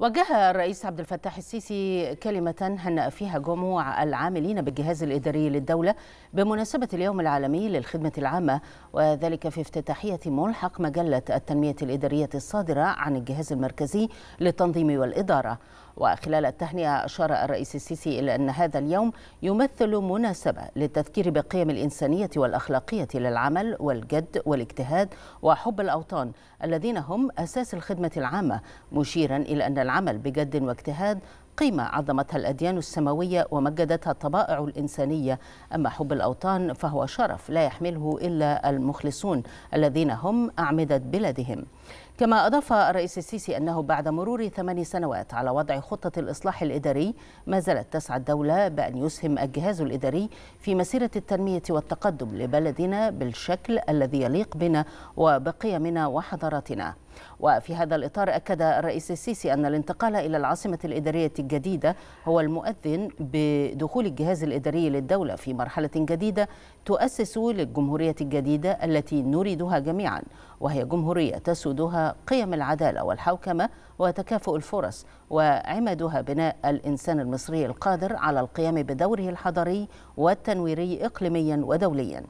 وجه الرئيس عبد الفتاح السيسي كلمة هنأ فيها جموع العاملين بالجهاز الإداري للدولة بمناسبة اليوم العالمي للخدمة العامة وذلك في افتتاحية ملحق مجلة التنمية الإدارية الصادرة عن الجهاز المركزي للتنظيم والإدارة وخلال التهنئة أشار الرئيس السيسي إلى أن هذا اليوم يمثل مناسبة للتذكير بقيم الإنسانية والأخلاقية للعمل والجد والاجتهاد وحب الأوطان الذين هم أساس الخدمة العامة مشيرا إلى أن العمل بجد واجتهاد قيمة عظمتها الأديان السماوية ومجدتها الطبائع الإنسانية أما حب الأوطان فهو شرف لا يحمله إلا المخلصون الذين هم أعمدة بلادهم كما أضاف الرئيس السيسي أنه بعد مرور ثمان سنوات على وضع خطة الإصلاح الإداري ما زالت تسعى الدولة بأن يسهم الجهاز الإداري في مسيرة التنمية والتقدم لبلدنا بالشكل الذي يليق بنا وبقيمنا وحضارتنا وفي هذا الإطار أكد الرئيس السيسي أن الانتقال إلى العاصمة الإدارية الجديدة هو المؤذن بدخول الجهاز الإداري للدولة في مرحلة جديدة تؤسس للجمهورية الجديدة التي نريدها جميعا وهي جمهورية تسودها قيم العدالة والحوكمة وتكافؤ الفرص وعمدها بناء الإنسان المصري القادر على القيام بدوره الحضري والتنويري إقليميا ودوليا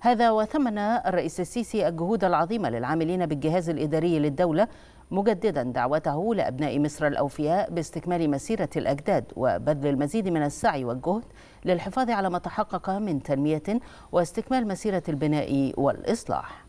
هذا وثمن الرئيس السيسي الجهود العظيمة للعاملين بالجهاز الإداري للدولة مجددا دعوته لأبناء مصر الأوفياء باستكمال مسيرة الأجداد وبذل المزيد من السعي والجهد للحفاظ على ما تحقق من تنمية واستكمال مسيرة البناء والإصلاح